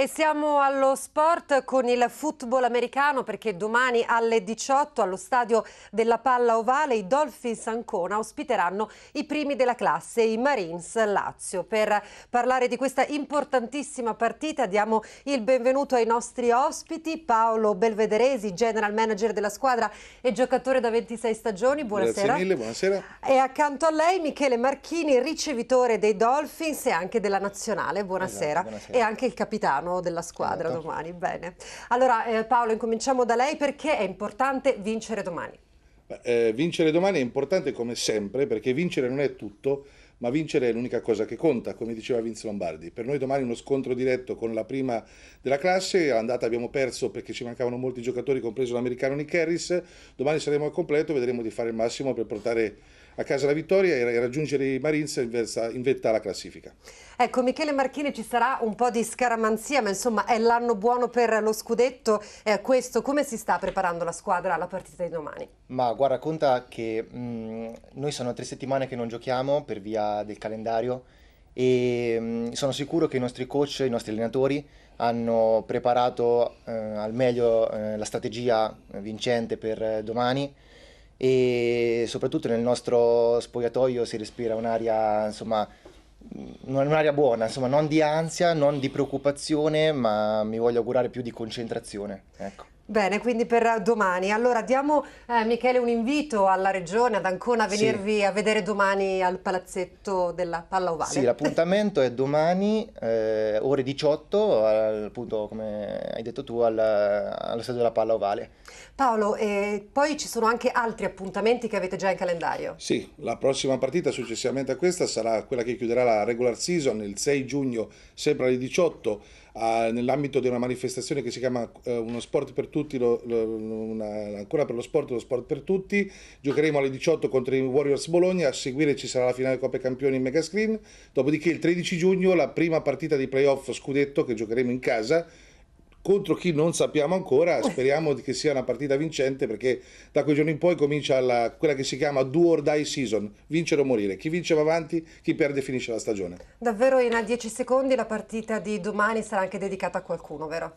E siamo allo sport con il football americano perché domani alle 18 allo stadio della Palla Ovale i Dolphins Ancona ospiteranno i primi della classe, i Marines Lazio. Per parlare di questa importantissima partita diamo il benvenuto ai nostri ospiti, Paolo Belvederesi, general manager della squadra e giocatore da 26 stagioni. Buonasera. Grazie mille, buonasera. E accanto a lei Michele Marchini, ricevitore dei Dolphins e anche della Nazionale. Buonasera. Esatto, buonasera. E anche il capitano capitano della squadra esatto. domani. Bene. Allora eh, Paolo, incominciamo da lei perché è importante vincere domani. Eh, vincere domani è importante come sempre perché vincere non è tutto, ma vincere è l'unica cosa che conta, come diceva Vince Lombardi. Per noi domani uno scontro diretto con la prima della classe, all'andata abbiamo perso perché ci mancavano molti giocatori, compreso l'americano Nick Harris, domani saremo al completo, vedremo di fare il massimo per portare a casa la vittoria e raggiungere i Marines in vetta alla classifica. Ecco Michele Marchini ci sarà un po' di scaramanzia ma insomma è l'anno buono per lo scudetto eh, questo come si sta preparando la squadra alla partita di domani? Ma guarda conta che mh, mm, noi sono tre settimane che non giochiamo per via del calendario e mh, mm, sono sicuro che i nostri coach, i nostri allenatori hanno preparato eh, al meglio eh, la strategia vincente per eh, domani e soprattutto nel nostro spogliatoio si respira un'aria, insomma, mm, un'aria buona, insomma, non di ansia, non di preoccupazione, ma mi voglio augurare più di concentrazione. Ecco. Bene, quindi per domani. Allora diamo eh, Michele un invito alla Regione, ad Ancona, a venirvi sì. a vedere domani al palazzetto della Palla Ovale. Sì, l'appuntamento è domani, eh, ore 18, al, appunto come hai detto tu, al, allo stadio della Palla Ovale. Paolo, eh, poi ci sono anche altri appuntamenti che avete già in calendario. Sì, la prossima partita successivamente a questa sarà quella che chiuderà la regular season il 6 giugno, sempre alle 18 nell'ambito di una manifestazione che si chiama eh, Uno Sport per Tutti, lo, lo, una, ancora per lo sport, lo sport per tutti. Giocheremo alle 18 contro i Warriors Bologna, a seguire ci sarà la finale Coppa Campioni in Mega Screen. dopodiché il 13 giugno la prima partita di playoff scudetto che giocheremo in casa contro chi non sappiamo ancora. Eh. Speriamo che sia una partita vincente perché da quei giorni in poi comincia la, quella che si chiama do or die season, vincere o morire. Chi vince va avanti, chi perde finisce la stagione. Davvero in 10 secondi la partita di domani sarà anche dedicata a qualcuno, vero?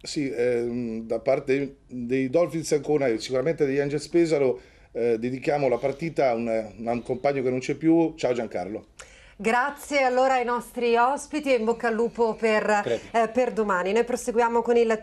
Sì, eh, da parte dei Dolphins ancora e sicuramente degli Angels Pesaro eh, dedichiamo la partita a un, a un compagno che non c'è più. Ciao Giancarlo. Grazie allora ai nostri ospiti e in bocca al lupo per, eh, per domani. Noi proseguiamo con il telefono.